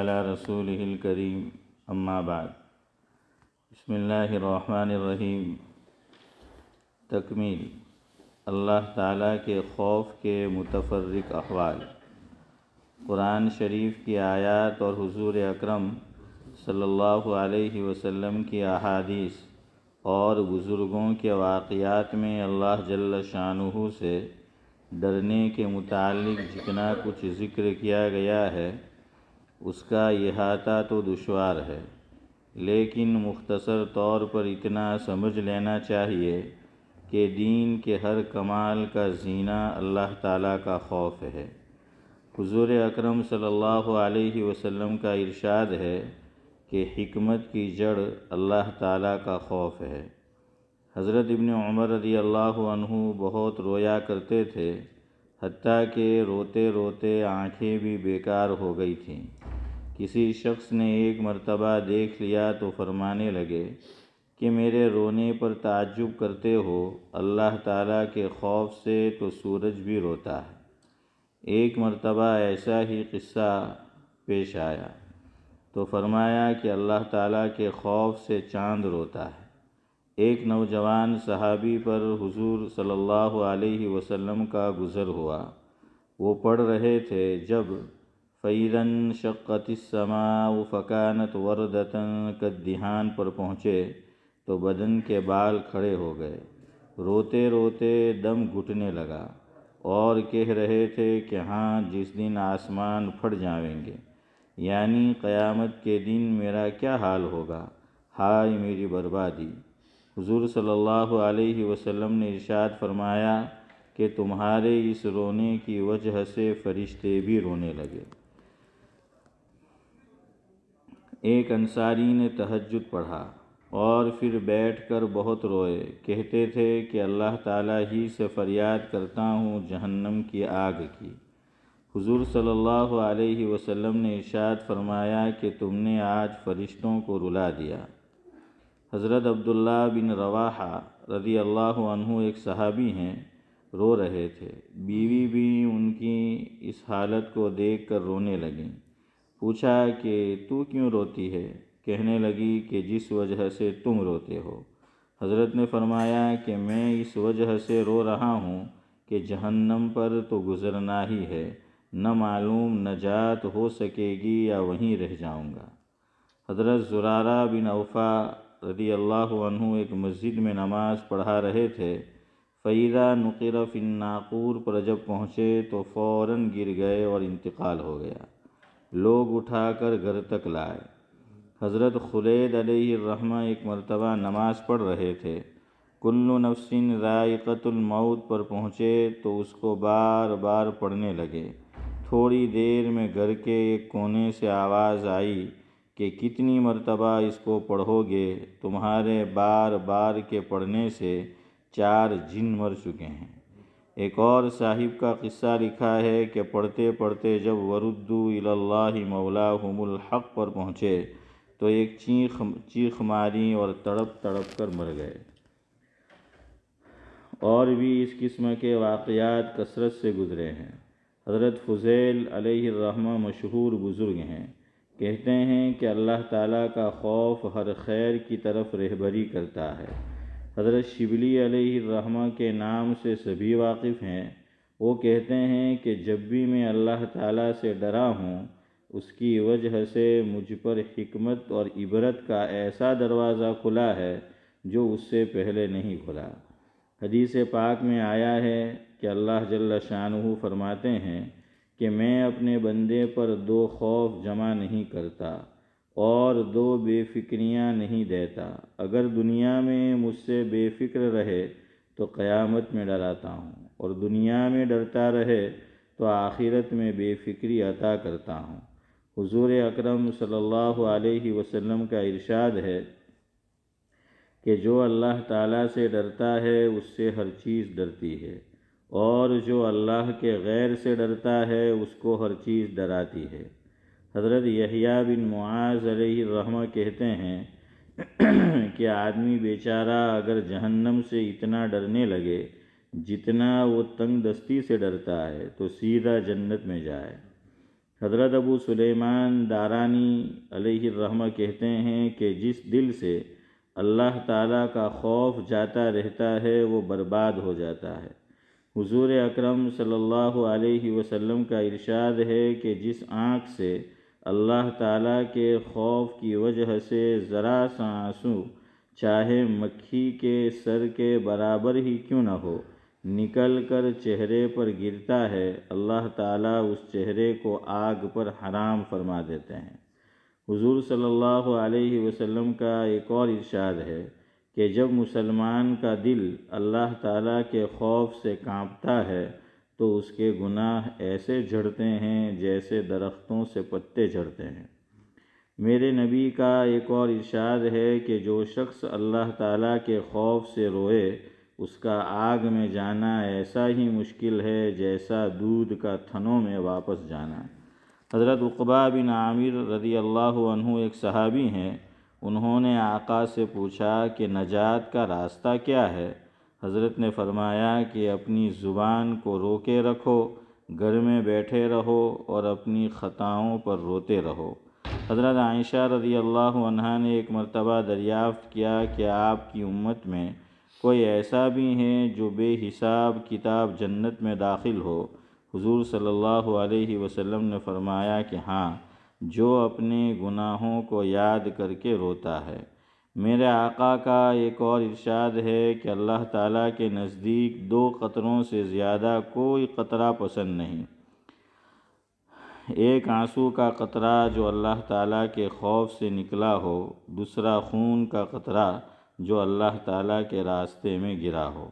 अला रसूल करीम अम्माबाद रहीम तकमील अल्लाह ताला के खौफ के मुतफरक अहवाल कुरान शरीफ की आयत और हुजूर अकरम सल्लल्लाहु अलैहि वसल्लम की अहादीस और बुज़ुर्गों के वाक़ात में अल्लाह जल्ल शाह से डरने के मुतालिक जितना कुछ ज़िक्र किया गया है उसका इहाता तो दुशवार है लेकिन मुख्तसर तौर पर इतना समझ लेना चाहिए कि दीन के हर कमाल का जीना अल्लाह ताला का खौफ है हुजूर अकरम सल्लल्लाहु अलैहि वसल्लम का इरशाद है कि हिकमत की जड़ अल्लाह ताला का खौफ है हज़रत इबन उमर रदी अल्लाह बहुत रोया करते थे हत्या के रोते रोते आंखें भी बेकार हो गई थीं किसी शख्स ने एक मर्तबा देख लिया तो फरमाने लगे कि मेरे रोने पर ताज्जुब करते हो अल्लाह ताला के खौफ से तो सूरज भी रोता है एक मर्तबा ऐसा ही किस्सा पेश आया तो फरमाया कि अल्लाह ताला के खौफ से चांद रोता है एक नौजवान सहाबी पर हुजूर सल्लल्लाहु अलैहि वसल्लम का गुज़र हुआ वो पढ़ रहे थे जब फ़ैरन शक्तमा व फ़कानत वरदतन कद्दिहान पर पहुँचे तो बदन के बाल खड़े हो गए रोते रोते दम घुटने लगा और कह रहे थे कि हाँ जिस दिन आसमान फट जाएंगे यानी क़यामत के दिन मेरा क्या हाल होगा हाय मेरी बर्बादी हुजूर सल्लल्लाहु अलैहि वसल्लम ने इरशाद फरमाया कि तुम्हारे इस रोने की वजह से फरिश्ते भी रोने लगे एक अंसारी ने तहजद पढ़ा और फिर बैठकर बहुत रोए कहते थे कि अल्लाह ताला ही से फरियाद करता हूँ जहन्नम की आग की हुजूर सल्लल्लाहु अलैहि वसल्लम ने इर्शाद फरमाया कि तुमने आज फरिश्तों को रुला दिया हज़रत अब्दुल्ला बिन रवाहा रदी अल्लाह अनहु एक सहाबी हैं रो रहे थे बीवी भी उनकी इस हालत को देख कर रोने लगें पूछा कि तू क्यों रोती है कहने लगी कि जिस वजह से तुम रोते हो हज़रत ने फरमाया कि मैं इस वजह से रो रहा हूँ कि जहन्नम पर तो गुज़रना ही है न मालूम नजात हो सकेगी या वहीं रह जाऊँगा हज़रत जुरारा बिन अवफ़ा रदी अल्लाह एक मस्जिद में नमाज पढ़ा रहे थे फ़ैदा नकर फ़िन्नाकूर पर जब पहुँचे तो फ़ौर गिर गए और इंतकाल हो गया लोग उठाकर घर तक लाए हज़रत खुलैद अलहमा एक मरतबा नमाज पढ़ रहे थे कुल्लु नफसिन रायकतुलमौत पर पहुँचे तो उसको बार बार पढ़ने लगे थोड़ी देर में घर के एक कोने से आवाज़ आई कि कितनी मरतबा इसको पढ़ोगे तुम्हारे बार बार के पढ़ने से चार जिन मर चुके हैं एक और साहिब का किस्सा लिखा है कि पढ़ते पढ़ते जब वरुद्दू इल्लाह मौला हक पर पहुँचे तो एक चीख चीख मारी और तड़प तड़प कर मर गए और भी इस किस्म के वाक़ात कसरत से गुज़रे हैं हज़रत फ़ुज़ैल अलैहिर्रहमा मशहूर बुज़ुर्ग हैं कहते हैं कि अल्लाह ताला का खौफ हर खैर की तरफ रहबरी करता है हज़रत शिबली रहमा के नाम से सभी वाकिफ़ हैं वो कहते हैं कि जब भी मैं अल्लाह ताला से डरा हूँ उसकी वजह से मुझ पर हमत और इबरत का ऐसा दरवाज़ा खुला है जो उससे पहले नहीं खुला हदीस पाक में आया है कि अल्लाह जल्ला शाहू फरमाते हैं कि मैं अपने बंदे पर दो खौफ जमा नहीं करता और दो बेफिक्रियां नहीं देता अगर दुनिया में मुझसे बेफिक्र रहे तो क़यामत में डराता हूँ और दुनिया में डरता रहे तो आखिरत में बेफिक्री अता करता हूँ हुजूर अकरम सल्लल्लाहु अलैहि वसल्लम का इरशाद है कि जो अल्लाह ताला से डरता है उससे हर चीज़ डरती है और जो अल्लाह के गैर से डरता है उसको हर चीज़ डराती है हज़रत यहिया बिन मुआज़ रहमा कहते हैं कि आदमी बेचारा अगर जहन्नम से इतना डरने लगे जितना वो तंग दस्ती से डरता है तो सीधा जन्नत में जाए हज़रत अबू सुलेमान दारानी रहमा कहते हैं कि जिस दिल से अल्लाह ताला का खौफ जाता रहता है वो बर्बाद हो जाता है हुजूर अकरम सल्लल्लाहु अलैहि वसल्लम का इरशाद है कि जिस आँख से अल्लाह ताला के खौफ की वजह से ज़रा सा आंसू चाहे मक्खी के सर के बराबर ही क्यों न हो निकल कर चेहरे पर गिरता है अल्लाह ताला उस चेहरे को आग पर हराम फरमा देते हैं हुजूर सल्लल्लाहु अलैहि वसल्लम का एक और इरशाद है कि जब मुसलमान का दिल अल्लाह ताला के खौफ से कांपता है तो उसके गुनाह ऐसे झड़ते हैं जैसे दरख्तों से पत्ते झड़ते हैं मेरे नबी का एक और इरशाद है कि जो शख्स अल्लाह ताला के खौफ से रोए उसका आग में जाना ऐसा ही मुश्किल है जैसा दूध का थनों में वापस जाना हज़रत उकबा बिन आमिर रदी अल्लाह एक सहाबी हैं उन्होंने आका से पूछा कि नजात का रास्ता क्या है हज़रत ने फरमाया कि अपनी ज़ुबान को रोके रखो घर में बैठे रहो और अपनी ख़ताओं पर रोते रहो हज़रत आयशा रदी अल्लाह ने एक मरतबा दरियाफ़्त किया कि आपकी उम्मत में कोई ऐसा भी है जो बेहिसाब किताब जन्नत में दाखिल हो हुजूर सल्लल्लाहु अलैहि वसल्लम ने फरमाया कि हाँ जो अपने गुनाहों को याद करके रोता है मेरे आका का एक और इरशाद है कि अल्लाह ताला के नज़दीक दो क़तरों से ज़्यादा कोई क़तरा पसंद नहीं एक आंसू का कतरा जो अल्लाह ताला के खौफ से निकला हो दूसरा खून का कतरा जो अल्लाह ताला के रास्ते में गिरा हो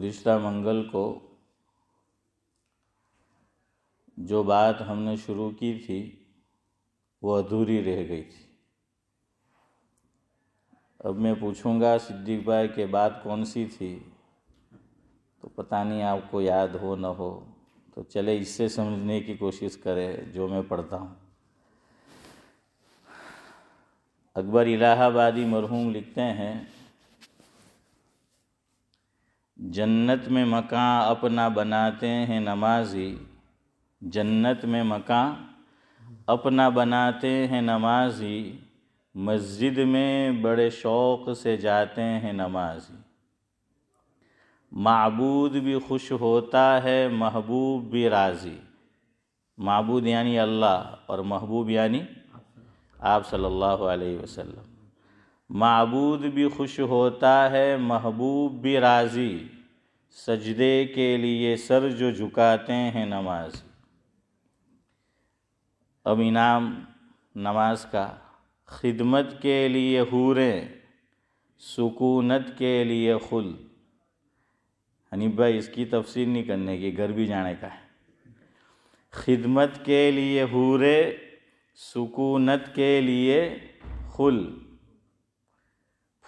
गुज्तर मंगल को जो बात हमने शुरू की थी वो अधूरी रह गई थी अब मैं पूछूंगा सिद्दीक भाई के बात कौन सी थी तो पता नहीं आपको याद हो न हो तो चले इससे समझने की कोशिश करें जो मैं पढ़ता हूँ अकबर इलाहाबादी मरहूम लिखते हैं जन्नत में मका अपना बनाते हैं नमाजी जन्नत में मका अपना बनाते हैं नमाजी मस्जिद में बड़े शौक़ से जाते हैं नमाजी मबूद भी खुश होता है महबूब भी राज़ी मबूद यानी अल्लाह और महबूब यानी आप सल्लल्लाहु अलैहि वसल्लम मबूद भी खुश होता है महबूब भी राज़ी सजदे के लिए सर जो झुकाते हैं नमाज अब इनाम नमाज का खिदमत के लिए हूरें सुकूनत के लिए खुल हनीफ भाई इसकी तफसील नहीं करने की घर भी जाने का है खिदमत के लिए हूरे सुकूनत के लिए खुल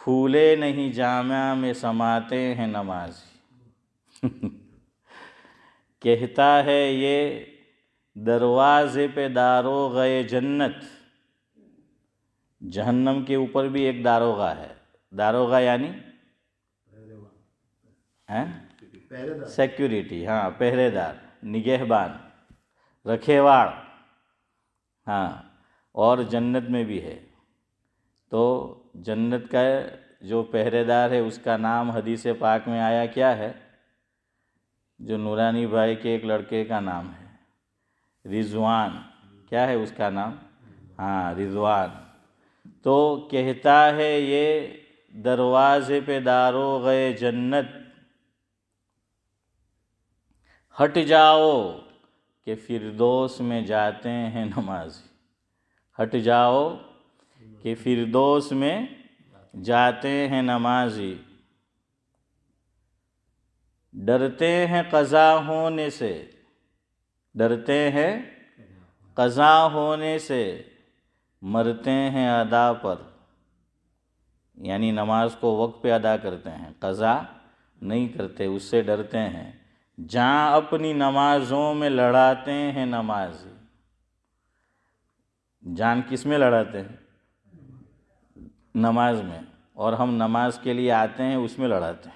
फूले नहीं जामा में समाते हैं नमाजी कहता है ये दरवाज़े पे दारो गए जन्नत जहन्नम के ऊपर भी एक दारोगा है दारोगा यानी हैं सिक्योरिटी हाँ पहरेदार निगहबान रखेवाड़ हाँ और जन्नत में भी है तो जन्नत का जो पहरेदार है उसका नाम हदीस पाक में आया क्या है जो नूरानी भाई के एक लड़के का नाम है रिजवान क्या है उसका नाम हाँ रिजवान तो कहता है ये दरवाज़े पे दारो गए जन्नत हट जाओ कि फिरदोस में जाते हैं नमाजी हट जाओ कि फिरदोस में जाते हैं नमाजी डरते हैं कज़ा होने से डरते हैं कज़ा होने से मरते हैं अदा पर यानी नमाज को वक्त पे अदा करते हैं कज़ा नहीं करते उससे डरते हैं जहाँ अपनी नमाज़ों में लड़ाते हैं नमाज जान किस में लड़ाते हैं नमाज में और हम नमाज के लिए आते हैं उसमें लड़ाते हैं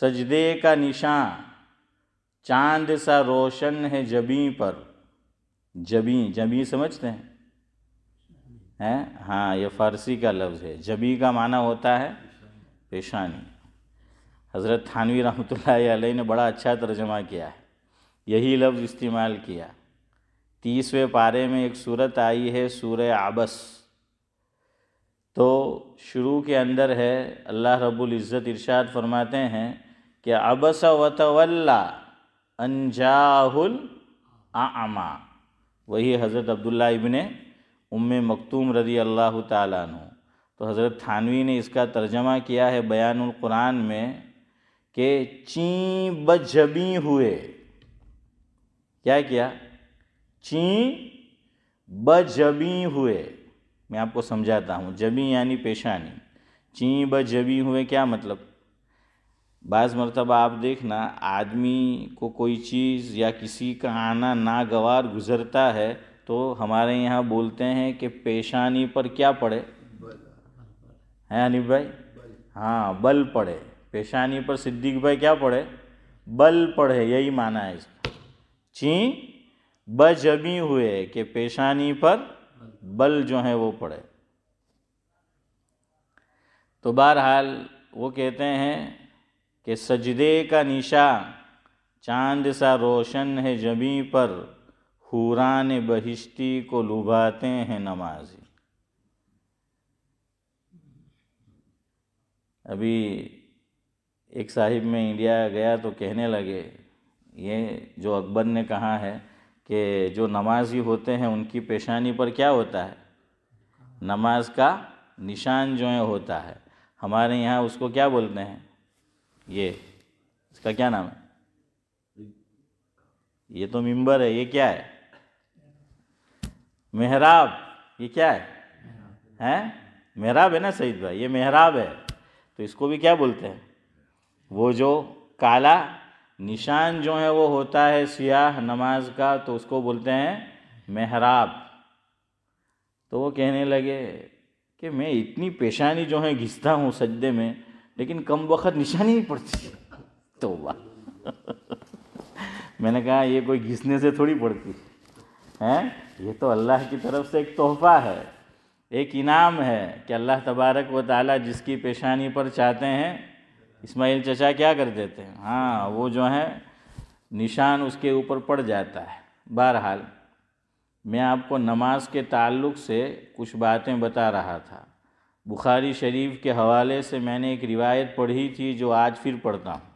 सजदे का निशान चांद सा रोशन है जबी पर जबी जबी समझते हैं हैं हाँ ये फ़ारसी का लफ्ज़ है जबी का माना होता है पेशानी हज़रत थानवी रहमतुल्लाह लाई ने बड़ा अच्छा तर्जमा किया है यही लफ्ज़ इस्तेमाल किया तीसवें पारे में एक सूरत आई है सूर आबस तो शुरू के अंदर है अल्लाह रब्बुल इज़्ज़त इरशाद फरमाते हैं कि अबस वतवल्ला अनजाहुल आमा वही हज़रत अब्दुल्ला इबन उम मकतूम रदी अल्लाह तु तो हज़रत थानवी ने इसका तर्जमा किया है बयान कुरान में कि ची बजबी हुए क्या किया ची बजबी हुए मैं आपको समझाता हूँ जबी यानी पेशानी ची बजबी हुए क्या मतलब बाज़ मरतबा आप देखना आदमी को कोई चीज़ या किसी का आना नागवार गुजरता है तो हमारे यहाँ बोलते हैं कि पेशानी पर क्या पड़े हैं अनिफ भाई हाँ बल पड़े पेशानी पर सिद्दीक भाई क्या पढ़े बल पढ़े यही माना है इसका ची बजमी हुए के पेशानी पर बल जो है वो पड़े तो बहरहाल वो कहते हैं कि सजदे का निशा चांद सा रोशन है जमी पर हुरान बहिश्ती को लुभाते हैं नमाजी अभी एक साहिब में इंडिया गया तो कहने लगे ये जो अकबर ने कहा है कि जो नमाजी होते हैं उनकी पेशानी पर क्या होता है नमाज का निशान जो है होता है हमारे यहाँ उसको क्या बोलते हैं ये इसका क्या नाम है ये तो मिंबर है ये क्या है मेहराब ये क्या है हैं मेहराब है ना सईद भाई ये मेहराब है तो इसको भी क्या बोलते हैं वो जो काला निशान जो है वो होता है सियाह नमाज का तो उसको बोलते हैं मेहराब तो वो कहने लगे कि मैं इतनी पेशानी जो है घिसता हूँ सजदे में लेकिन कम वक्त निशानी नहीं पड़ती तो वाह मैंने कहा ये कोई घिसने से थोड़ी पड़ती हैं ये तो अल्लाह की तरफ से एक तोहफ़ा है एक इनाम है कि अल्लाह तबारक व ताली जिसकी पेशानी पर चाहते हैं इस्माइल चचा क्या कर देते हैं हाँ वो जो है निशान उसके ऊपर पड़ जाता है बहरहाल मैं आपको नमाज के ताल्लुक से कुछ बातें बता रहा था बुखारी शरीफ के हवाले से मैंने एक रिवायत पढ़ी थी जो आज फिर पढ़ता हूँ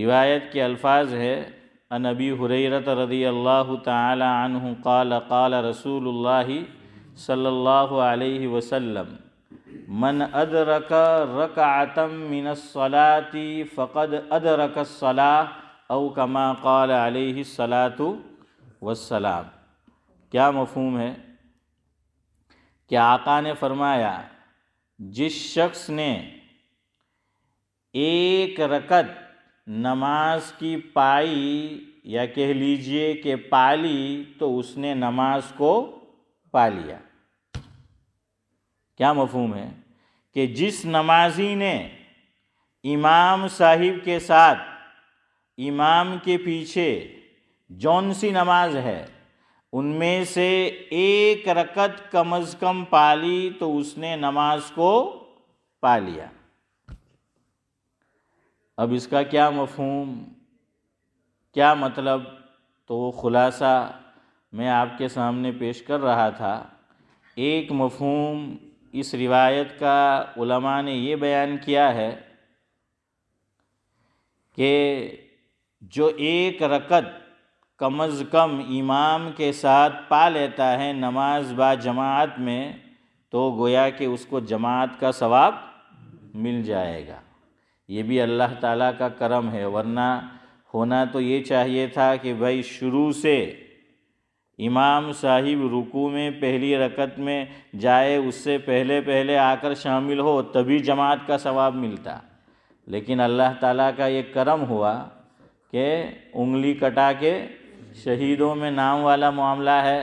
रिवायत के अल्फाज है अनबी हुरैरत रदी अल्लाह तन काल काल रसूल सल्लल्लाहु अलैहि वसल्लम मन अदरक रक रकातम मिनसलाती फ़कद अदरक सला अव कमा कल सलातु वसलाम क्या मफहम है क्या आका ने फरमाया जिस शख्स ने एक रकत नमाज की पाई या कह लीजिए कि पाली तो उसने नमाज को पा लिया क्या मफहम है कि जिस नमाजी ने इमाम साहिब के साथ इमाम के पीछे जौन सी नमाज है उनमें से एक रकत कम अज़ कम पाली तो उसने नमाज को पा लिया अब इसका क्या मफहम क्या मतलब तो ख़ुलासा मैं आपके सामने पेश कर रहा था एक मफहम इस रिवायत का उलमा ने ये बयान किया है कि जो एक रकत कम अज़ कम इमाम के साथ पा लेता है नमाज बा जमात में तो गोया कि उसको जमात का सवाब मिल जाएगा ये भी अल्लाह ताला का करम है वरना होना तो ये चाहिए था कि भाई शुरू से इमाम साहिब रुकू में पहली रकत में जाए उससे पहले पहले आकर शामिल हो तभी जमात का सवाब मिलता लेकिन अल्लाह ताला का ये करम हुआ कि उंगली कटा के शहीदों में नाम वाला मामला है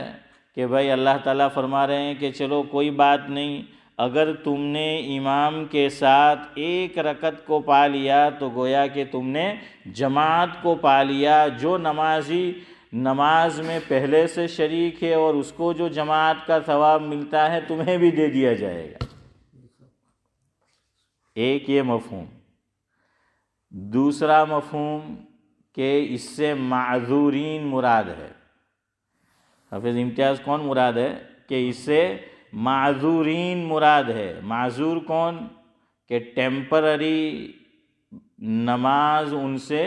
कि भाई अल्लाह ताला फरमा रहे हैं कि चलो कोई बात नहीं अगर तुमने इमाम के साथ एक रकत को पा लिया तो गोया कि तुमने जमात को पा लिया जो नमाजी नमाज में पहले से शरीक है और उसको जो जमात का सवाब मिलता है तुम्हें भी दे दिया जाएगा एक ये मफहम दूसरा मफहम के इससे माजूरीन मुराद है हफिज इम्तियाज़ कौन मुराद है कि इससे माजूरीन मुराद है माजूर कौन के टेम्पररी नमाज उनसे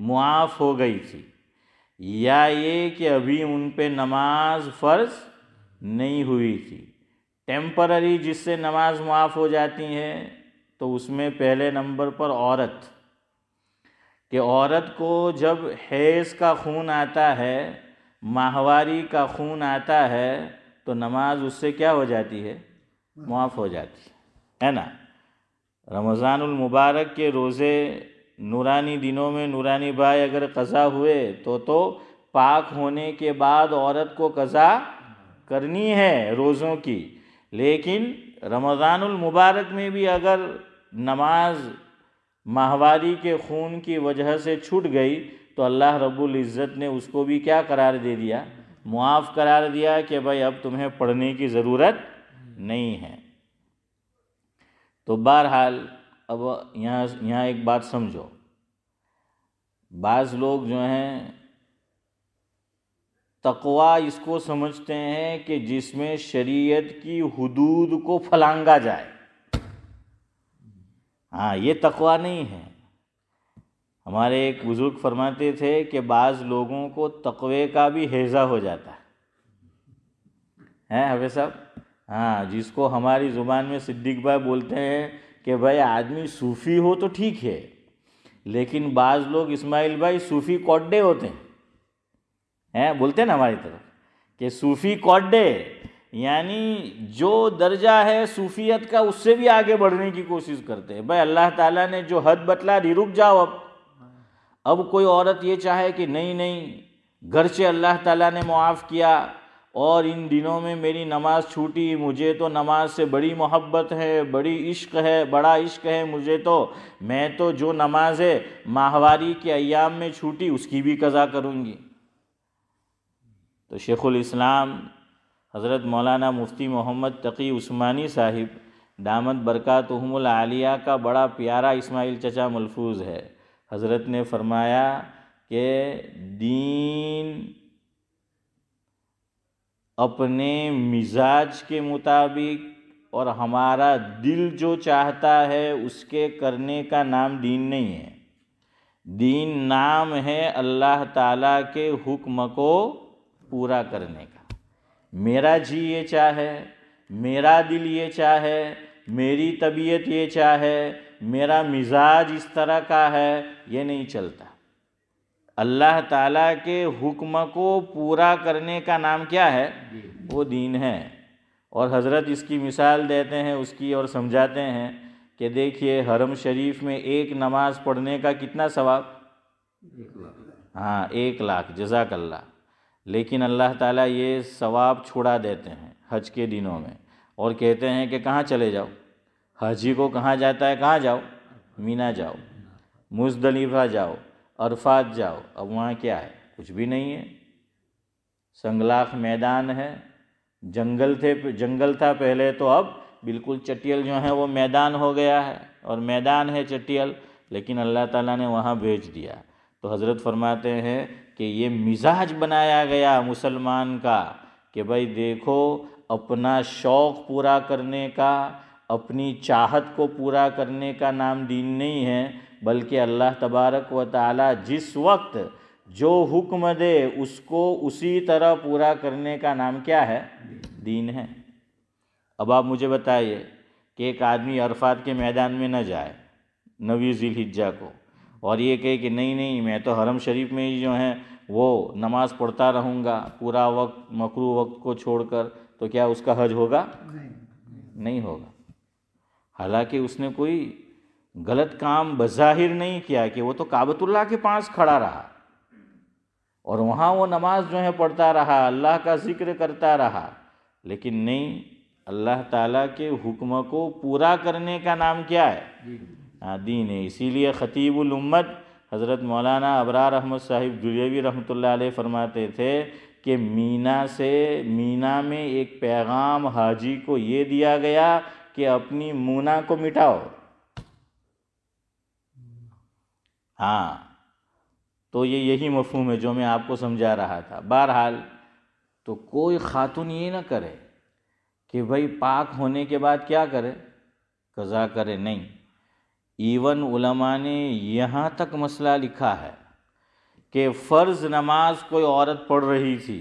मुआफ़ हो गई थी या ये कि अभी उन पे नमाज फ़र्ज नहीं हुई थी टेम्पररी जिससे नमाज माफ़ हो जाती है तो उसमें पहले नंबर पर औरत कि औरत को जब हैज़ का खून आता है माहवारी का खून आता है तो नमाज उससे क्या हो जाती है माफ़ हो जाती है है ना रमज़ानमबारक के रोज़े नूरानी दिनों में नूरानी भाई अगर कज़ा हुए तो तो पाक होने के बाद औरत को कज़ा करनी है रोज़ों की लेकिन रमज़ानुल मुबारक में भी अगर नमाज माहवारी के खून की वजह से छूट गई तो अल्लाह रब्बुल इज़्ज़त ने उसको भी क्या करार दे दिया मुआफ़ करार दिया कि भाई अब तुम्हें पढ़ने की ज़रूरत नहीं है तो बहरहाल अब यहाँ यहाँ एक बात समझो बाज़ लोग जो हैं तकवा इसको समझते हैं कि जिसमें शरीयत की हदूद को फलांगा जाए हाँ ये तकवा नहीं है हमारे एक बुज़ुर्ग फरमाते थे कि बाज़ लोगों को तकवे का भी हेजा हो जाता है हैं हवे साहब हाँ जिसको हमारी ज़ुबान में सिद्दीक भाई बोलते हैं कि भाई आदमी सूफ़ी हो तो ठीक है लेकिन बाज़ लोग इस्माइल भाई सूफ़ी कौडे होते हैं हैं बोलते हैं ना हमारी तरफ कि सूफ़ी कौडे यानी जो दर्जा है सूफियत का उससे भी आगे बढ़ने की कोशिश करते हैं भाई अल्लाह ताला ने जो हद बतला रि रुक जाओ अब अब कोई औरत ये चाहे कि नहीं नहीं घर से अल्लाह ताला ने मुआफ़ किया और इन दिनों में मेरी नमाज़ छूटी मुझे तो नमाज से बड़ी मोहब्बत है बड़ी इश्क है बड़ा इश्क है मुझे तो मैं तो जो नमाज है माहवारी के अयाम में छूटी उसकी भी कज़ा करूँगी तो शेखुल इस्लाम हज़रत मौलाना मुफ्ती मोहम्मद तकी उस्मानी साहिब दामद बरक़ात आलिया का बड़ा प्यारा इस्माइल चचा मलफूज है हज़रत ने फरमाया कि दीन अपने मिजाज के मुताबिक और हमारा दिल जो चाहता है उसके करने का नाम दीन नहीं है दीन नाम है अल्लाह ताला के हुक्म को पूरा करने का मेरा जी ये चाहे मेरा दिल ये चाहे मेरी तबीयत ये चाहे मेरा मिजाज इस तरह का है ये नहीं चलता अल्लाह ताला के हुक्म को पूरा करने का नाम क्या है वो दीन है और हज़रत इसकी मिसाल देते हैं उसकी और समझाते हैं कि देखिए हरम शरीफ में एक नमाज़ पढ़ने का कितना सवाब हाँ एक लाख जजाकल्ला लेकिन अल्लाह ताला ये सवाब छुड़ा देते हैं हज के दिनों में और कहते हैं कि कहाँ चले जाओ हजी को कहाँ जाता है कहाँ जाओ मीना जाओ मुजदलीफा जाओ अरफात जाओ अब वहाँ क्या है कुछ भी नहीं है संगलाख मैदान है जंगल थे जंगल था पहले तो अब बिल्कुल चटियल जो है वो मैदान हो गया है और मैदान है चटियल लेकिन अल्लाह ताला ने वहाँ भेज दिया तो हज़रत फरमाते हैं कि ये मिजाज बनाया गया मुसलमान का कि भाई देखो अपना शौक़ पूरा करने का अपनी चाहत को पूरा करने का नाम दीन नहीं है बल्कि अल्लाह तबारक व ताली जिस वक्त जो हुक्म दे उसको उसी तरह पूरा करने का नाम क्या है दीन है अब आप मुझे बताइए कि एक आदमी अरफात के मैदान में न जाए नवी हिज्जा को और ये कहे कि नहीं नहीं मैं तो हरम शरीफ में ही जो है वो नमाज़ पढ़ता रहूँगा पूरा वक्त मकरू वक्त को छोड़कर तो क्या उसका हज होगा नहीं, नहीं होगा हालांकि उसने कोई गलत काम बज़ाहिर नहीं किया कि वो तो काबतुल्ला के पास खड़ा रहा और वहाँ वो नमाज जो है पढ़ता रहा अल्लाह का जिक्र करता रहा लेकिन नहीं अल्लाह ताला के हुक्म को पूरा करने का नाम क्या है हाँ दीन है इसीलिए ख़तीबुल उम्मत हज़रत मौलाना अबरार अहमद साहिब जुलेवी रहमत फरमाते थे कि मीना से मीना में एक पैगाम हाजी को ये दिया गया कि अपनी मुना को मिटाओ हाँ तो ये यही मफहम है जो मैं आपको समझा रहा था बहरहाल तो कोई खातून ये ना करे कि भाई पाक होने के बाद क्या करे कज़ा करे नहीं इवन उलमा ने यहाँ तक मसला लिखा है कि फ़र्ज़ नमाज कोई औरत पढ़ रही थी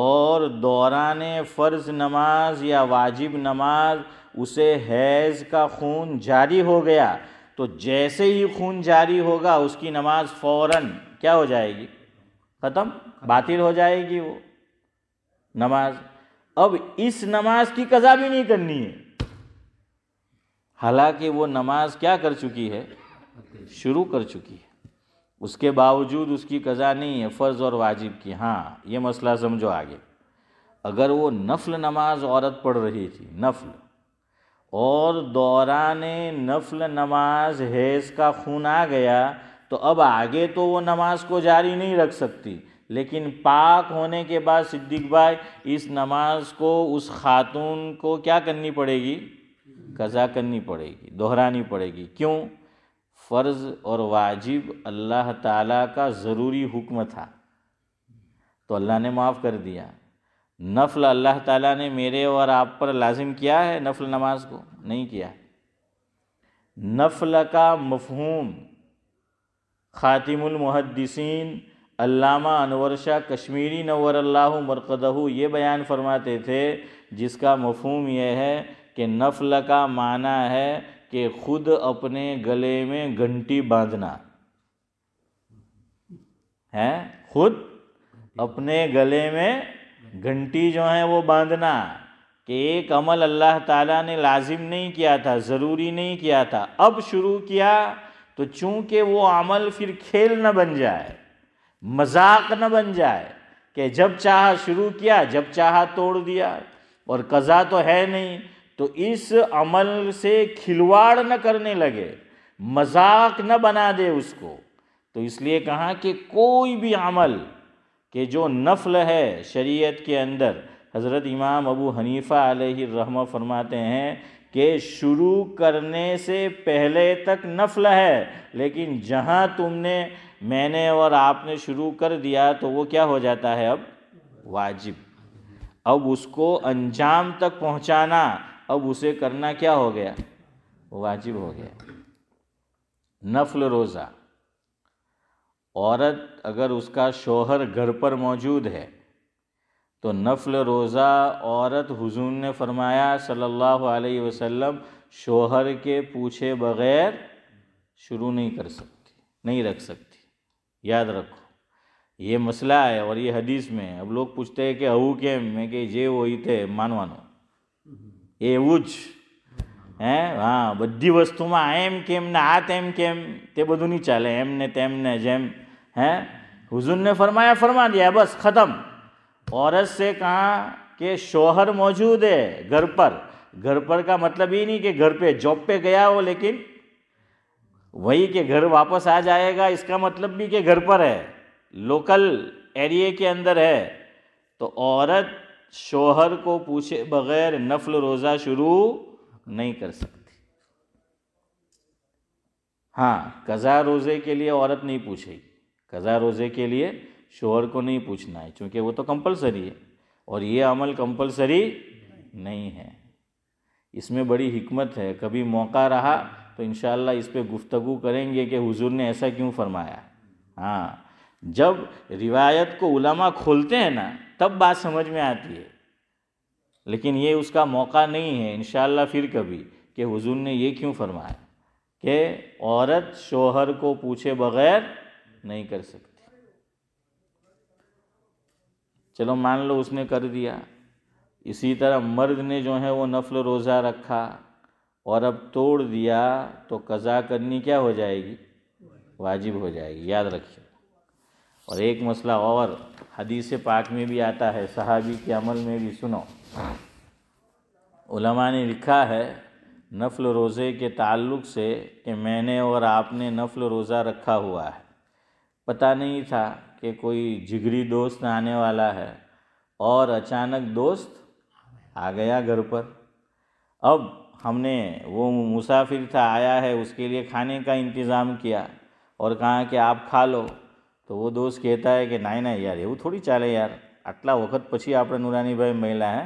और दौरान फ़र्ज़ नमाज या वाजिब नमाज उसे हैज़ का खून जारी हो गया तो जैसे ही खून जारी होगा उसकी नमाज फौरन क्या हो जाएगी ख़त्म बातिल हो जाएगी वो नमाज अब इस नमाज की कज़ा भी नहीं करनी है हालांकि वो नमाज क्या कर चुकी है शुरू कर चुकी है उसके बावजूद उसकी कज़ा नहीं है फ़र्ज़ और वाजिब की हाँ ये मसला समझो आगे अगर वो नफल नमाज औरत पढ़ रही थी नफल और दौरान नफल नमाज हैज़ का खून आ गया तो अब आगे तो वो नमाज को जारी नहीं रख सकती लेकिन पाक होने के बाद सिद्दीक भाई इस नमाज को उस खातून को क्या करनी पड़ेगी कज़ा करनी पड़ेगी दोहरानी पड़ेगी क्यों फ़र्ज़ और वाजिब अल्लाह ताला का ज़रूरी हुक्म था तो अल्लाह ने माफ़ कर दिया नफल अल्लाह ताला ने मेरे और आप पर लाजिम किया है नफल नमाज को नहीं किया नफल का मफहूम ख़ातिमहदसिन अल्लामा अनवर शाह कश्मीरी नवर अल्लाह मरकदहु ये बयान फरमाते थे जिसका मफहम यह है कि नफल का माना है कि खुद अपने गले में घंटी बांधना है खुद अपने गले में घंटी जो है वो बांधना कि एक अमल अल्लाह ताला ने लाजिम नहीं किया था ज़रूरी नहीं किया था अब शुरू किया तो चूंकि वो अमल फिर खेल न बन जाए मजाक न बन जाए कि जब चाह शुरू किया जब चाह तोड़ दिया और कज़ा तो है नहीं तो इस अमल से खिलवाड़ न करने लगे मजाक न बना दे उसको तो इसलिए कहा कि कोई भी अमल कि जो नफल है शरीयत के अंदर हज़रत इमाम अबू हनीफ़ा रहम फरमाते हैं कि शुरू करने से पहले तक नफल है लेकिन जहाँ तुमने मैंने और आपने शुरू कर दिया तो वो क्या हो जाता है अब वाजिब अब उसको अंजाम तक पहुँचाना अब उसे करना क्या हो गया वाजिब हो गया नफल रोज़ा औरत अगर उसका शोहर घर पर मौजूद है तो नफल रोज़ा औरत हुजूर ने फरमाया सल्लल्लाहु अलैहि वसल्लम शोहर के पूछे बग़ैर शुरू नहीं कर सकती नहीं रख सकती याद रखो ये मसला है और ये हदीस में अब लोग पूछते हैं कि अहू के मैं कि ये वही थे मानवानो हम्म। ये उज़ હે હા બધી વસ્તુમાં આ એમ કેમ ને આ તેમ કેમ તે બધું નહીં ચાલે એમને તેમને જેમ है हुजूर ने फरमाया फरमा दिया बस ख़त्म औरत से कहा कि शोहर मौजूद है घर पर घर पर का मतलब ही नहीं कि घर पे जॉब पे गया हो लेकिन वही के घर वापस आ जाएगा इसका मतलब भी कि घर पर है लोकल एरिए के अंदर है तो औरत शोहर को पूछे बगैर नफल रोज़ा शुरू नहीं कर सकती हाँ कज़ा रोज़े के लिए औरत नहीं पूछेगी कज़ा रोज़े के लिए शोहर को नहीं पूछना है क्योंकि वो तो कंपलसरी है और ये अमल कंपलसरी नहीं है इसमें बड़ी हिकमत है कभी मौका रहा तो इन इस पर गुफ्तगु करेंगे कि हुजूर ने ऐसा क्यों फरमाया हाँ जब रिवायत को उलमा खोलते हैं ना तब बात समझ में आती है लेकिन ये उसका मौका नहीं है इन फिर कभी कि हुजूर ने ये क्यों फरमाया कि औरत शोहर को पूछे बगैर नहीं कर सकती चलो मान लो उसने कर दिया इसी तरह मर्द ने जो है वो नफल रोज़ा रखा और अब तोड़ दिया तो कज़ा करनी क्या हो जाएगी वाजिब हो जाएगी याद रखिए और एक मसला और हदीस पाक में भी आता है सहाबी के अमल में भी सुनो उलमा ने लिखा है नफल रोज़े के ताल्लुक से कि मैंने और आपने नफल रोज़ा रखा हुआ है पता नहीं था कि कोई जिगरी दोस्त आने वाला है और अचानक दोस्त आ गया घर पर अब हमने वो मुसाफिर था आया है उसके लिए खाने का इंतज़ाम किया और कहा कि आप खा लो तो वो दोस्त कहता है कि नहीं नहीं यार ये वो थोड़ी चाले यार આટલા વખત પછી આપણે નુરાનીભાઈ મળ્યા હે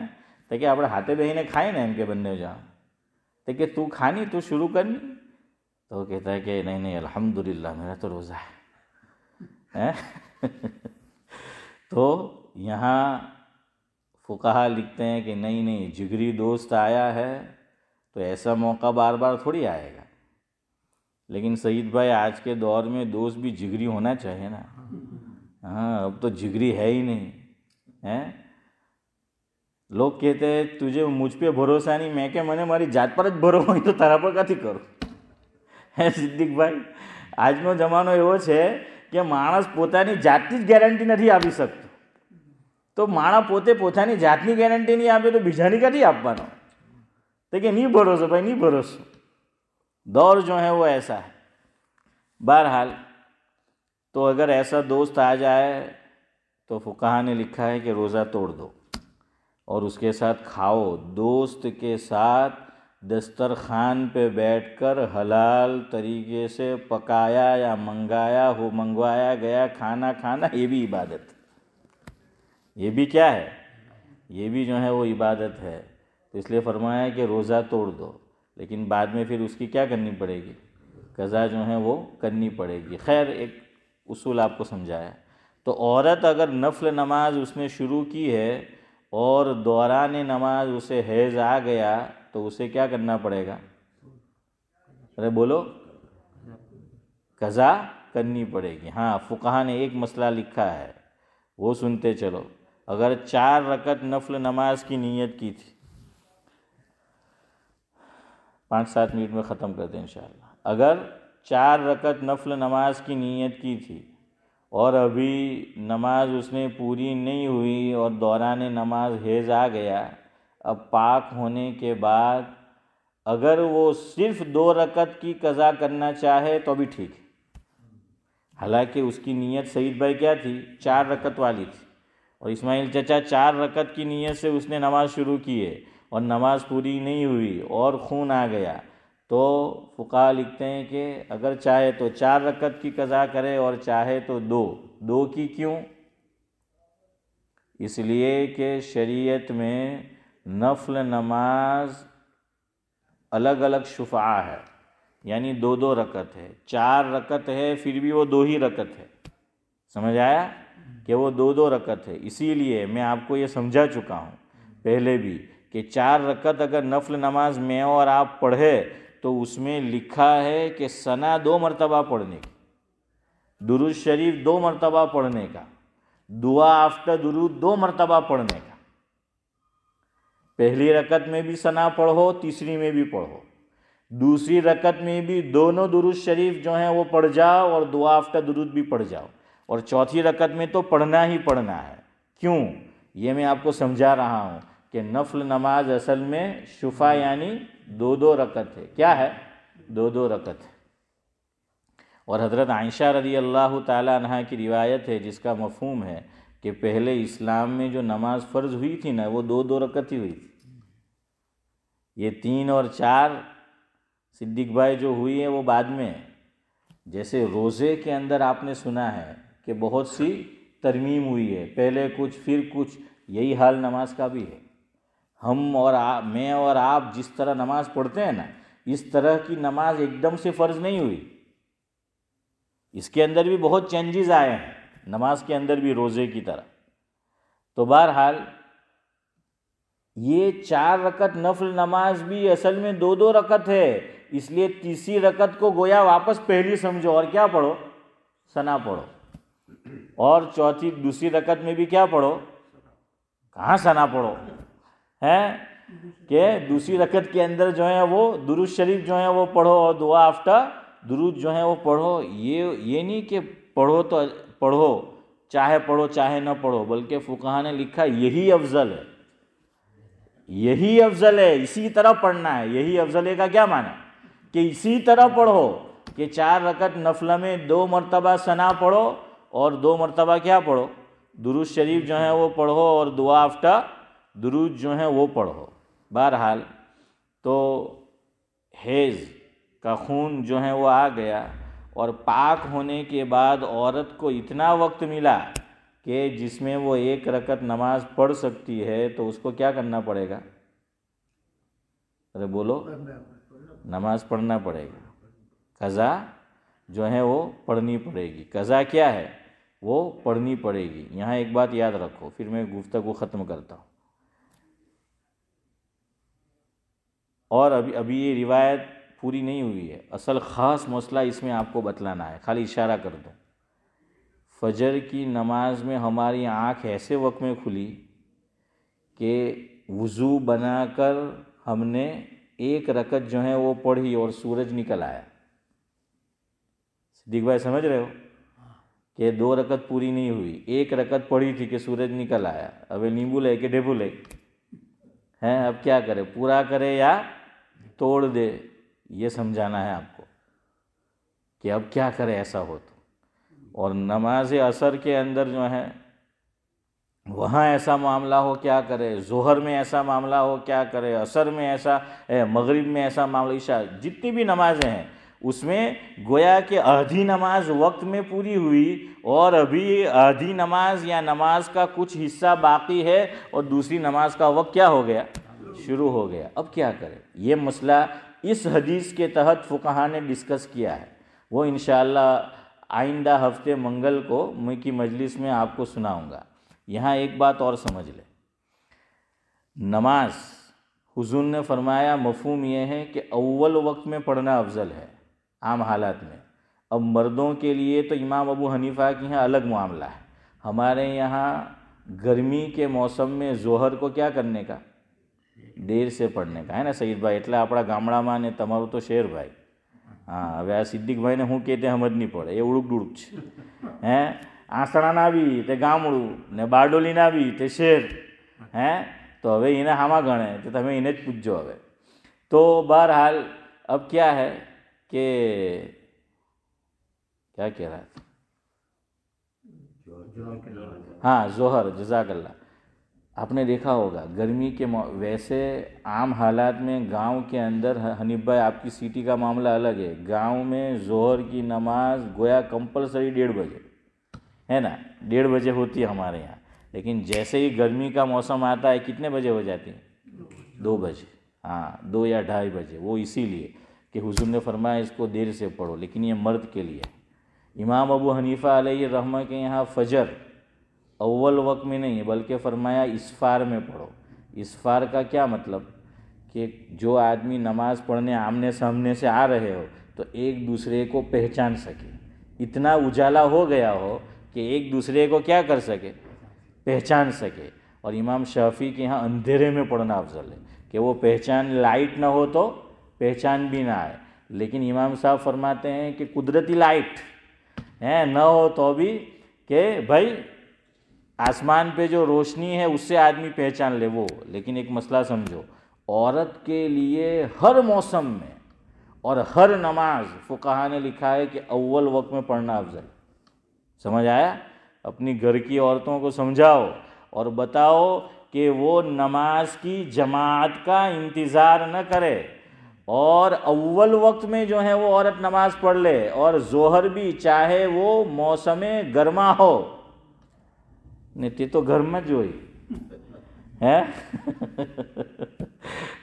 તો કે આપણે હાથે બેહીને ખાઈ ને એમ કે બંને जाओ तो कि तू खानी तू शुरू कर नहीं तो कहता है कि नहीं नहीं अल्हम्दुलिल्लाह मेरा तो रोज़ा है तो यहाँ फुकाहा लिखते हैं कि नहीं नहीं जिगरी दोस्त आया है तो ऐसा मौका बार बार थोड़ी आएगा लेकिन सईद भाई आज के दौर में दोस्त भी जिगरी होना चाहिए ना हाँ अब तो जिगरी है ही नहीं हैं लोग कहते हैं तुझे मुझ पे ભરોસા નહીં મેં કે મને મારી જાત પર જ ભરો હોય તો તારા પર કાથી કરું હે સિદ્દીકભાઈ આજનો જમાનો એવો છે કે માણસ પોતાની જાતની જ ગેરંટી નથી આપી શકતો તો માણસ પોતે પોતાની જાતની ગેરંટી નહીં આપે તો બીજાની કથી આપવાનો તો કે નહીં ભરોસો ભાઈ નહીં ભરોસો દોર જો હે वो એસા है बहरहाल तो अगर ऐसा दोस्त आ जाए तो फुकाहा ने लिखा है कि रोज़ा तोड़ दो और उसके साथ खाओ दोस्त के साथ दस्तरखान पे बैठकर हलाल तरीके से पकाया या मंगाया हो मंगवाया गया खाना खाना ये भी इबादत ये भी क्या है ये भी जो है वो इबादत है तो इसलिए फरमाया कि रोज़ा तोड़ दो लेकिन बाद में फिर उसकी क्या करनी पड़ेगी कज़ा जो है वो करनी पड़ेगी खैर एक उसूल आपको समझाया तो औरत अगर नफल नमाज उसने शुरू की है और दौरान नमाज उसे हैज़ आ गया तो उसे क्या करना पड़ेगा अरे बोलो कज़ा करनी पड़ेगी हाँ फ़ुकहा ने एक मसला लिखा है वो सुनते चलो अगर चार रकत नफल नमाज की नीयत की थी पाँच सात मिनट में ख़त्म कर दें इन अगर चार रकत नफल नमाज की नीयत की थी और अभी नमाज उसने पूरी नहीं हुई और दौरान नमाज हेज आ गया अब पाक होने के बाद अगर वो सिर्फ दो रकत की कज़ा करना चाहे तो भी ठीक हालांकि उसकी नीयत सईद भाई क्या थी चार रकत वाली थी और इस्माइल चचा चार रकत की नीयत से उसने नमाज़ शुरू की है और नमाज़ पूरी नहीं हुई और खून आ गया तो फ़ुका लिखते हैं कि अगर चाहे तो चार रकत की कज़ा करे और चाहे तो दो दो की क्यों इसलिए कि शरीयत में नफल नमाज अलग अलग शुफा है यानी दो दो रकत है चार रकत है फिर भी वो दो ही रकत है समझ आया कि वो दो दो रकत है इसीलिए मैं आपको ये समझा चुका हूँ पहले भी कि चार रकत अगर नफल नमाज में और आप पढ़े तो उसमें लिखा है कि सना दो मरतबा पढ़ने की दुरुद शरीफ दो मरतबा पढ़ने का दुआ आफ्टर दुरुद दो मरतबा पढ़ने का पहली रकत में भी सना पढ़ो तीसरी में भी पढ़ो दूसरी रकत में भी दोनों दुरुद शरीफ जो हैं वो पढ़ जाओ और दुआ आफ्टर दुरुद भी पढ़ जाओ और चौथी रकत में तो पढ़ना ही पढ़ना है क्यों ये मैं आपको समझा रहा हूँ कि नफल नमाज असल में शुफा यानी दो दो रकत है क्या है दो दो रकत है और हज़रत आयशा रजी अल्लाह तह की रिवायत है जिसका मफहम है कि पहले इस्लाम में जो नमाज फ़र्ज़ हुई थी ना वो दो दो रकत ही हुई थी ये तीन और चार सिद्दीक भाई जो हुई है वो बाद में जैसे रोज़े के अंदर आपने सुना है कि बहुत सी तरमीम हुई है पहले कुछ फिर कुछ यही हाल नमाज का भी है हम और आ, मैं और आप जिस तरह नमाज पढ़ते हैं ना इस तरह की नमाज एकदम से फ़र्ज नहीं हुई इसके अंदर भी बहुत चेंजेस आए हैं नमाज के अंदर भी रोज़े की तरह तो बहरहाल ये चार रकत नफल नमाज भी असल में दो दो रकत है इसलिए तीसरी रकत को गोया वापस पहली समझो और क्या पढ़ो सना पढ़ो और चौथी दूसरी रकत में भी क्या पढ़ो कहाँ सना पढ़ो हैं कि दूसरी रकत के अंदर जो है वो दुरुज शरीफ जो है वो पढ़ो और दुआ आफ्टा दुरुज जो है वो पढ़ो ये ये नहीं कि पढ़ो तो पढ़ो चाहे पढ़ो चाहे ना पढ़ो बल्कि फ़ुकहा ने लिखा यही अफजल है यही अफजल है इसी तरह पढ़ना है यही अफजल का क्या माना कि इसी तरह पढ़ो कि चार रकत नफल में दो मरतबा सना पढ़ो और दो मरतबा क्या पढ़ो दुरुज शरीफ जो है वो पढ़ो और दुआ आफ्टा दुरूद जो हैं वो पढ़ो बहरहाल तो हेज़ का खून जो है वो आ गया और पाक होने के बाद औरत को इतना वक्त मिला कि जिसमें वो एक रकत नमाज पढ़ सकती है तो उसको क्या करना पड़ेगा अरे बोलो नमाज पढ़ना पड़ेगा कज़ा जो है वो पढ़नी पड़ेगी कज़ा क्या है वो पढ़नी पड़ेगी यहाँ एक बात याद रखो फिर मैं गुफ्तु ख़त्म करता हूँ और अभी अभी ये रिवायत पूरी नहीं हुई है असल ख़ास मसला इसमें आपको बतलाना है खाली इशारा कर दूँ फजर की नमाज में हमारी आँख ऐसे वक्त में खुली कि वज़ू बनाकर हमने एक रकत जो है वो पढ़ी और सूरज निकल आया सिद्दीक भाई समझ रहे हो कि दो रकत पूरी नहीं हुई एक रकत पढ़ी थी कि सूरज निकल आया अब नींबू ले के डेबू ले हैं अब क्या करे पूरा करे या तोड़ दे ये समझाना है आपको कि अब क्या करें ऐसा हो तो और नमाज असर के अंदर जो है वहाँ ऐसा मामला हो क्या करे जोहर में ऐसा मामला हो क्या करे असर में ऐसा मगरिब में ऐसा मामला ईशा जितनी भी नमाजें हैं उसमें गोया कि आधी नमाज वक्त में पूरी हुई और अभी आधी नमाज या नमाज का कुछ हिस्सा बाकी है और दूसरी नमाज का वक्त क्या हो गया शुरू हो गया अब क्या करें यह मसला इस हदीस के तहत फ़ुकहा ने डिस्कस किया है वो इन आइंदा हफ्ते मंगल को मैं की मजलिस में आपको सुनाऊंगा यहाँ एक बात और समझ लें नमाज हुजून ने फरमाया मफहम यह है कि अव्वल वक्त में पढ़ना अफजल है आम हालात में अब मर्दों के लिए तो इमाम अबू हनीफ़ा के यहाँ अलग मामला है हमारे यहाँ गर्मी के मौसम में जोहर को क्या करने का દેર છે પડને કાંઈ ને સૈદભાઈ એટલે આપણા ગામડામાં ને તમારું તો શેરભાઈ હા હવે આ સિદ્દીકભાઈને હું કે તે સમજ નહીં પડે એ ઉડુક ડુડુક છે હે આસણાને આવી તે ગામડું ને બારડોલીને આવી તે શેર હે તો હવે એને હામાં ગણે તો તમે એને જ પૂછજો હવે તો બહરહાલ અબ ક્યાં હે કે ક્યાં कह रहा था हाँ जोहर जजाकल्ला आपने देखा होगा गर्मी के वैसे आम हालात में गांव के अंदर हनीफ भाई आपकी सिटी का मामला अलग है गांव में जोहर की नमाज गोया कंपलसरी डेढ़ बजे है ना डेढ़ बजे होती है हमारे यहाँ लेकिन जैसे ही गर्मी का मौसम आता है कितने बजे हो जाती है दो बजे हाँ दो या ढाई बजे वो इसीलिए कि हुजूर ने फरमाया इसको देर से पढ़ो लेकिन ये मर्द के लिए इमाम अबू हनीफ़ा अलैहि रहमा के यहाँ फजर अव्वल वक्त में नहीं बल्कि फरमाया इसफ़ार में पढ़ो इसफ़ार का क्या मतलब कि जो आदमी नमाज पढ़ने आमने सामने से आ रहे हो तो एक दूसरे को पहचान सके इतना उजाला हो गया हो कि एक दूसरे को क्या कर सके पहचान सके और इमाम शाफी के यहाँ अंधेरे में पढ़ना अफजल है कि वो पहचान लाइट ना हो तो पहचान भी ना आए लेकिन इमाम साहब फरमाते हैं कि कुदरती लाइट है ना हो तो भी कि भाई आसमान पे जो रोशनी है उससे आदमी पहचान ले वो लेकिन एक मसला समझो औरत के लिए हर मौसम में और हर नमाज फुकाहा ने लिखा है कि अव्वल वक्त में पढ़ना अफजल समझ आया अपनी घर की औरतों को समझाओ और बताओ कि वो नमाज की जमात का इंतज़ार न करे और अव्वल वक्त में जो है वो औरत नमाज पढ़ ले और जोहर भी चाहे वो मौसम गर्मा हो नहीं तो घर में જ હોય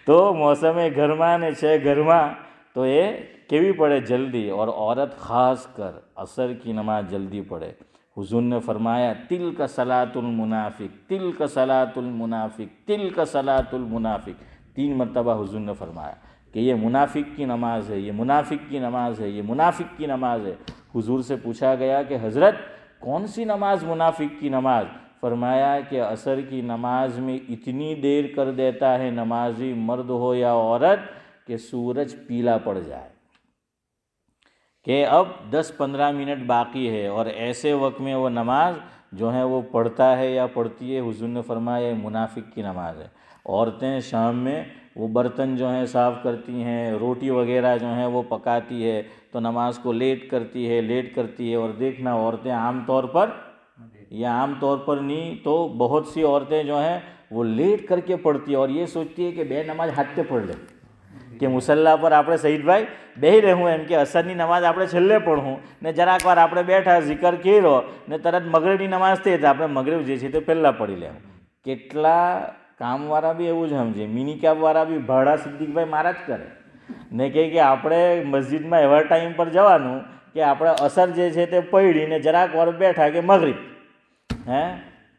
तो मौसम મોસમ એ ઘરમાં ને घर में तो ये केवी पड़े जल्दी और औरत खास कर असर की नमाज जल्दी पढ़े हुजूर ने फरमाया तिल का सलातुल मुनाफिक तिल का सलातुल मुनाफिक तिल का सलातुल मुनाफिक तीन मरतबा हुजूर ने फरमाया कि ये मुनाफिक की नमाज है ये मुनाफिक की नमाज है ये मुनाफिक की नमाज है हुजूर से पूछा गया कि हज़रत कौन सी नमाज मुनाफिक की नमाज फरमाया कि असर की नमाज में इतनी देर कर देता है नमाजी मर्द हो या औरत कि सूरज पीला पड़ जाए कि अब 10-15 मिनट बाकी है और ऐसे वक्त में वो नमाज जो है वो पढ़ता है या पढ़ती है हुजूर ने फरमाया मुनाफिक की नमाज है औरतें शाम में वो बर्तन जो हैं साफ़ करती हैं रोटी वगैरह जो हैं वो पकाती है तो नमाज़ को लेट करती है लेट करती है और देखना औरतें आमतौर पर या आमतौर पर नहीं तो बहुत सी औरतें जो हैं वो लेट करके पढ़ती है और ये सोचती है कि बे नमाज हाथ से पढ़ ले कि मुसल्ला કે મુસલ્લા પર આપણે સહીદભાઈ બેહી રહેવું એમ કે અસરની નમાજ આપણે છેલ્લે પઢવું ને જરાક बार आप बैठा जिक्र કર્યો ને તરત મગરબની નમાજ થઈ તો આપણે મગરબ જે છે તે पहला पढ़ी લેવું કેટલા કામવાળા બી એવું જ સમજે મિની કેબવાળા બી ભાડા સિદ્દીકભાઈ મારા જ કરે ને કહે કે આપણે મસ્જિદમાં એવા ટાઈમ પર જવાનું કે આપણે અસર જે છે તે પડીને જરાક વાર બેઠા કે મગરીબ હે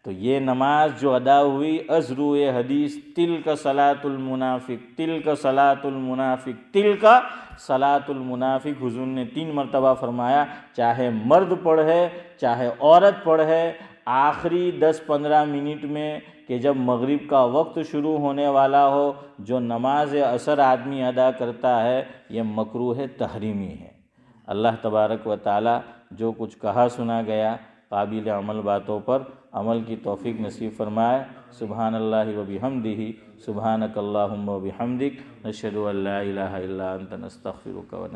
તો એ નમાઝ જો અદા હોઈ અઝરુ એ હદીસ તિલક સલાતુલ મુનાફિક તિલક સલાતુલ મુનાફિક તિલક સલાતુલ મુનાફિક हुजूर તીન મરતબા ફરમાયા ચાહે મર્દ मर्द ચાહે चाहे औरत आखिरी 10-15 मिनट में कि जब मगरिब का वक्त शुरू होने वाला हो जो नमाज असर आदमी अदा करता है ये है तहरीमी है अल्लाह तबारक व ताली जो कुछ कहा सुना गया काबिल अमल बातों पर अमल की तोफ़ी नसीब फरमाए सुबहान अल्ला वबी हमदी सुबहान कल्लाबी हमदिक नशर अल्ला अंत नस्तफ़िर